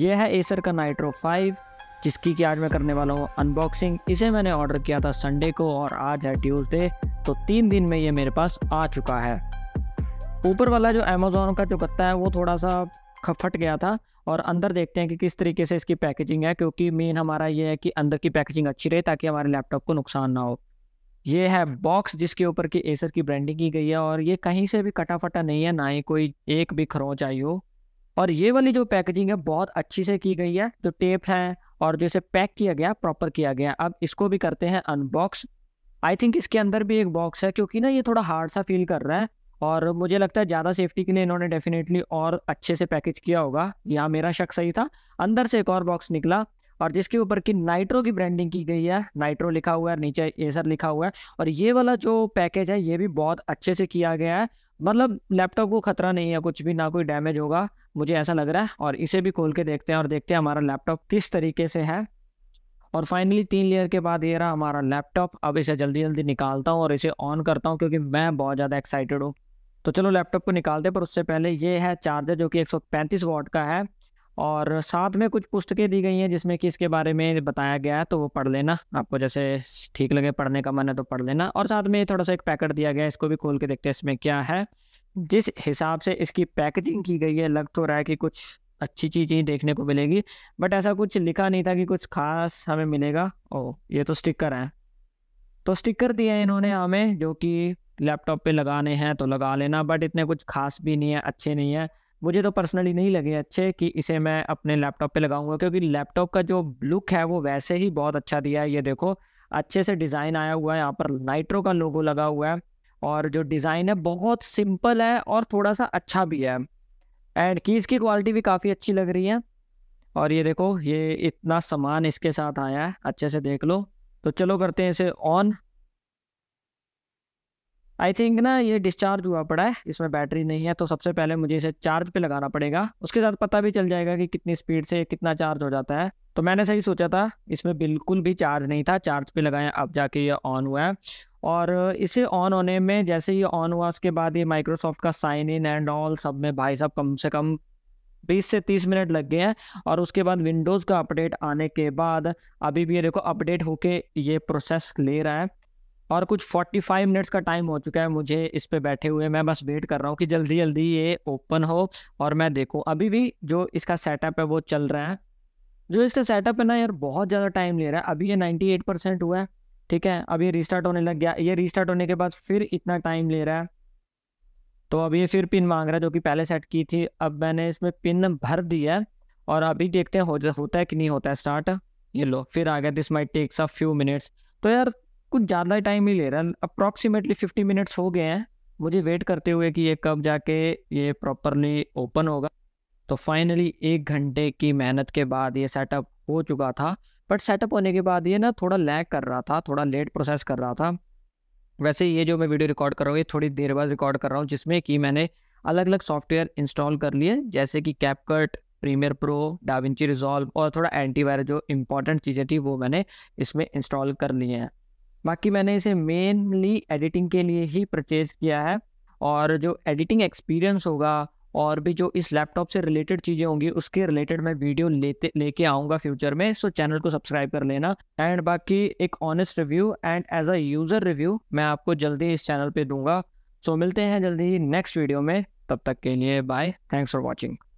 यह है एसर का नाइट्रो 5 जिसकी कि आज मैं करने वाला हूँ अनबॉक्सिंग इसे मैंने ऑर्डर किया था संडे को और आज है ट्यूसडे तो तीन दिन में ये मेरे पास आ चुका है ऊपर वाला जो अमेज़ोन का जो गत्ता है वो थोड़ा सा खफट गया था और अंदर देखते हैं कि किस तरीके से इसकी पैकेजिंग है क्योंकि मेन हमारा ये है कि अंदर की पैकेजिंग अच्छी रहे ताकि हमारे लैपटॉप को नुकसान ना हो ये है बॉक्स जिसके ऊपर की एसर की ब्रांडिंग की गई है और ये कहीं से भी कटा फटा नहीं है ना ही कोई एक भी खरोच आई हो और ये वाली जो पैकेजिंग है बहुत अच्छी से की गई है जो टेप है और जो इसे पैक किया गया प्रॉपर किया गया अब इसको भी करते हैं अनबॉक्स आई थिंक इसके अंदर भी एक बॉक्स है क्योंकि ना ये थोड़ा हार्ड सा फील कर रहा है और मुझे लगता है ज़्यादा सेफ्टी के लिए इन्होंने डेफिनेटली और अच्छे से पैकेज किया होगा यहाँ मेरा शक सही था अंदर से एक और बॉक्स निकला और जिसके ऊपर की नाइट्रो की ब्रांडिंग की गई है नाइट्रो लिखा हुआ है नीचे एसर लिखा हुआ है और ये वाला जो पैकेज है ये भी बहुत अच्छे से किया गया है मतलब लैपटॉप को खतरा नहीं है कुछ भी ना कोई डैमेज होगा मुझे ऐसा लग रहा है और इसे भी खोल के देखते हैं और देखते हैं हमारा लैपटॉप किस तरीके से है और फाइनली तीन लेयर के बाद ये रहा हमारा लैपटॉप अब इसे जल्दी जल्दी निकालता हूँ और इसे ऑन करता हूँ क्योंकि मैं बहुत ज़्यादा एक्साइटेड हूँ तो चलो लैपटॉप को निकालते हैं पर उससे पहले ये है चार्जर जो कि 135 वॉट का है और साथ में कुछ पुस्तकें दी गई हैं जिसमें कि इसके बारे में बताया गया है तो वो पढ़ लेना आपको जैसे ठीक लगे पढ़ने का मन है तो पढ़ लेना और साथ में थोड़ा सा एक पैकेट दिया गया है इसको भी खोल के देखते हैं इसमें क्या है जिस हिसाब से इसकी पैकेजिंग की गई है लग तो रहा है कि कुछ अच्छी चीज़ ही देखने को मिलेगी बट ऐसा कुछ लिखा नहीं था कि कुछ खास हमें मिलेगा ओ ये तो स्टिकर है तो स्टिकर दिए हैं इन्होंने हमें जो कि लैपटॉप पे लगाने हैं तो लगा लेना बट इतने कुछ खास भी नहीं है अच्छे नहीं है मुझे तो पर्सनली नहीं लगे अच्छे कि इसे मैं अपने लैपटॉप पे लगाऊंगा क्योंकि लैपटॉप का जो लुक है वो वैसे ही बहुत अच्छा दिया है ये देखो अच्छे से डिज़ाइन आया हुआ है यहाँ पर नाइट्रो का लोगो लगा हुआ है और जो डिज़ाइन है बहुत सिंपल है और थोड़ा सा अच्छा भी है एंड कीज़ की क्वालिटी भी काफ़ी अच्छी लग रही है और ये देखो ये इतना सामान इसके साथ आया है अच्छे से देख लो तो चलो करते हैं इसे ऑन आई थिंक ना ये डिस्चार्ज हुआ पड़ा है इसमें बैटरी नहीं है तो सबसे पहले मुझे इसे चार्ज पे लगाना पड़ेगा उसके साथ पता भी चल जाएगा कि कितनी स्पीड से कितना चार्ज हो जाता है तो मैंने सही सोचा था इसमें बिल्कुल भी चार्ज नहीं था चार्ज पे लगाया अब जाके ये ऑन हुआ है और इसे ऑन होने में जैसे ये ऑन हुआ उसके बाद ये माइक्रोसॉफ्ट का साइन इन एंड ऑल सब में भाई साहब कम से कम बीस से तीस मिनट लग गए हैं और उसके बाद विंडोज़ का अपडेट आने के बाद अभी भी ये देखो अपडेट होके ये प्रोसेस ले रहा है और कुछ 45 मिनट्स का टाइम हो चुका है मुझे इस पे बैठे हुए मैं बस वेट कर रहा हूँ कि जल्दी जल्दी ये ओपन हो और मैं देखूँ अभी भी जो इसका सेटअप है वो चल रहा है जो इसका सेटअप है ना यार बहुत ज़्यादा टाइम ले रहा है अभी ये 98 परसेंट हुआ है ठीक है अब ये रिस्टार्ट होने लग गया ये रिस्टार्ट होने के बाद फिर इतना टाइम ले रहा है तो अभी ये फिर पिन मांग रहा है जो कि पहले सेट की थी अब मैंने इसमें पिन भर दिया है और अभी देखते हैं हो होता है कि नहीं होता है स्टार्ट ये लो फिर आ गया this may takes a few minutes तो यार कुछ ज़्यादा टाइम ही ले रहा है अप्रॉक्सीमेटली फिफ्टी मिनट्स हो गए हैं मुझे वेट करते हुए कि ये कब जाके ये प्रॉपरली ओपन होगा तो फाइनली एक घंटे की मेहनत के बाद ये सेटअप हो चुका था बट सेटअप होने के बाद ये ना थोड़ा लैग कर रहा था थोड़ा लेट प्रोसेस कर रहा था वैसे ये जो मैं वीडियो रिकॉर्ड कर रहा हूँ ये थोड़ी देर बाद रिकॉर्ड कर रहा हूँ जिसमें कि मैंने अलग अलग सॉफ्टवेयर इंस्टॉल कर लिए जैसे कि CapCut Premiere Pro DaVinci Resolve और थोड़ा एंटीवायरस जो इंपॉर्टेंट चीज़ें थी वो मैंने इसमें इंस्टॉल कर लिए हैं बाकी मैंने इसे मेनली एडिटिंग के लिए ही परचेज़ किया है और जो एडिटिंग एक्सपीरियंस होगा और भी जो इस लैपटॉप से रिलेटेड चीज़ें होंगी उसके रिलेटेड मैं वीडियो लेते लेके आऊँगा फ्यूचर में सो चैनल को सब्सक्राइब कर लेना एंड बाकी एक honest review and as a user review मैं आपको जल्दी इस चैनल पे दूंगा सो so, मिलते हैं जल्दी ही नेक्स्ट वीडियो में तब तक के लिए बाय थैंक्स फॉर वॉचिंग